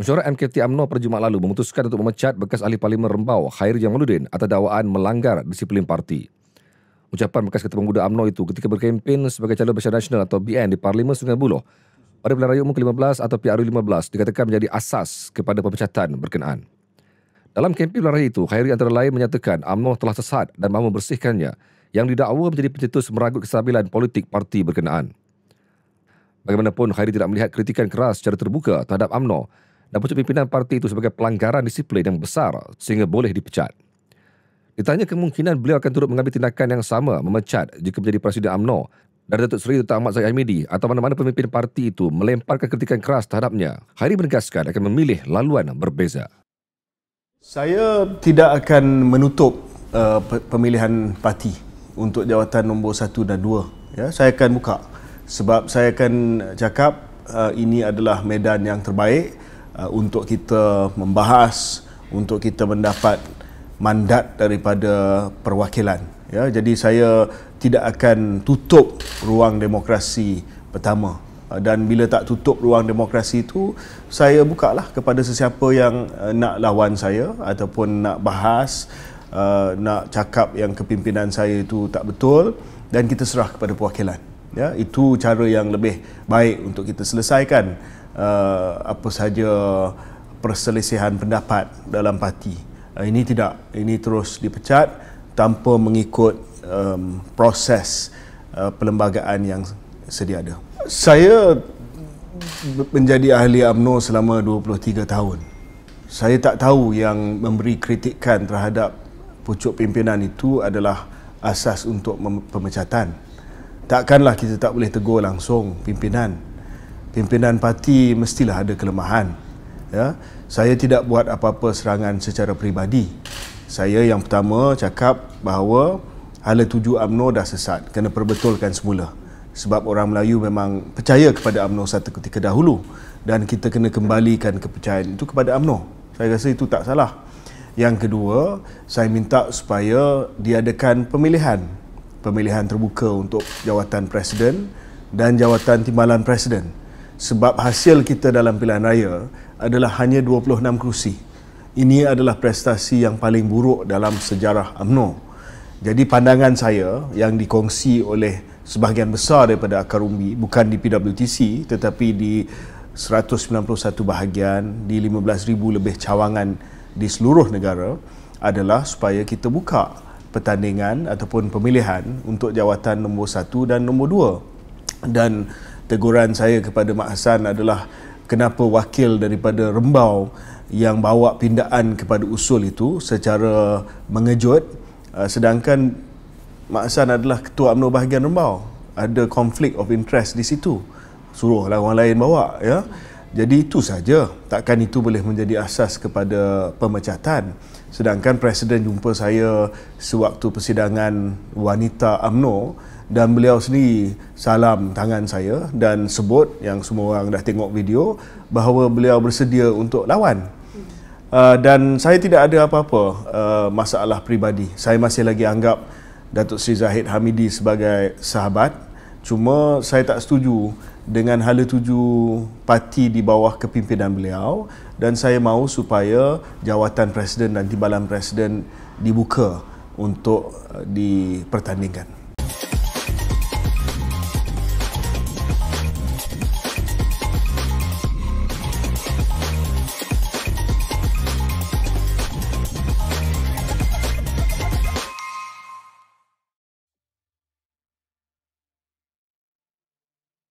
Mesyuarat MKT UMNO pada Jumaat lalu memutuskan untuk memecat bekas ahli parlimen Rembau Khairi Jamaluddin atas dakwaan melanggar disiplin parti. Ucapan bekas ketua pemuda UMNO itu ketika berkempen sebagai calon besar nasional atau BN di Parlimen Sungai Buloh pada Pilihan Raya Umum ke-15 atau PRU 15 dikatakan menjadi asas kepada pemecatan berkenaan. Dalam kempen Pilihan Raya itu, Khairi antara lain menyatakan UMNO telah sesat dan mahu membersihkannya yang didakwa menjadi pencetus meragut kestabilan politik parti berkenaan. Bagaimanapun, Khairi tidak melihat kritikan keras secara terbuka terhadap UMNO dan pucuk pimpinan parti itu sebagai pelanggaran disiplin yang besar sehingga boleh dipecat. Ditanya kemungkinan beliau akan turut mengambil tindakan yang sama memecat jika menjadi Presiden AMNO dari Datuk Seri Dr. Ahmad Zahid Hamidi atau mana-mana pemimpin parti itu melemparkan kritikan keras terhadapnya, Hari menegaskan akan memilih laluan berbeza. Saya tidak akan menutup uh, pemilihan parti untuk jawatan nombor satu dan dua. Ya, saya akan buka sebab saya akan cakap uh, ini adalah medan yang terbaik Uh, untuk kita membahas untuk kita mendapat mandat daripada perwakilan ya jadi saya tidak akan tutup ruang demokrasi pertama uh, dan bila tak tutup ruang demokrasi itu saya bukalah kepada sesiapa yang uh, nak lawan saya ataupun nak bahas nak cakap yang kepimpinan saya itu tak betul dan kita serah kepada perwakilan ya itu cara yang lebih baik untuk kita selesaikan uh, apa saja perselisihan pendapat dalam parti uh, ini tidak ini terus dipecat tanpa mengikut um, proses uh, perlembagaan yang sedia ada saya menjadi ahli AMNO selama 23 tahun saya tak tahu yang memberi kritikan terhadap pucuk pimpinan itu adalah asas untuk pemecatan takkanlah kita tak boleh tegur langsung pimpinan pimpinan parti mestilah ada kelemahan ya saya tidak buat apa-apa serangan secara peribadi saya yang pertama cakap bahawa hala tuju UMNO dah sesat kena perbetulkan semula sebab orang Melayu memang percaya kepada UMNO satu ketika dahulu dan kita kena kembalikan kepercayaan itu kepada UMNO saya rasa itu tak salah yang kedua saya minta supaya diadakan pemilihan pemilihan terbuka untuk jawatan presiden dan jawatan timbalan presiden sebab hasil kita dalam pilihan raya adalah hanya 26 kerusi. Ini adalah prestasi yang paling buruk dalam sejarah UMNO. Jadi pandangan saya yang dikongsi oleh sebahagian besar daripada akar umbi bukan di PWTC tetapi di 191 bahagian di 15,000 lebih cawangan di seluruh negara adalah supaya kita buka pertandingan ataupun pemilihan untuk jawatan nombor satu dan nombor dua. Dan teguran saya kepada Mak Hassan adalah kenapa wakil daripada Rembau yang bawa pindaan kepada usul itu secara mengejut ah, sedangkan Mak Hassan adalah ketua UMNO bahagian Rembau. Ada konflik of interest di situ. Suruhlah orang lain bawa. Ya. Jadi itu saja. Takkan itu boleh menjadi asas kepada pemecatan. Sedangkan Presiden jumpa saya sewaktu persidangan wanita UMNO dan beliau sendiri salam tangan saya dan sebut yang semua orang dah tengok video bahawa beliau bersedia untuk lawan. Uh, dan saya tidak ada apa-apa uh, masalah pribadi. Saya masih lagi anggap Datuk Sri Zahid Hamidi sebagai sahabat. Cuma saya tak setuju dengan hala tuju parti di bawah kepimpinan beliau dan saya mahu supaya jawatan presiden dan timbalan presiden dibuka untuk eh, dipertandingkan.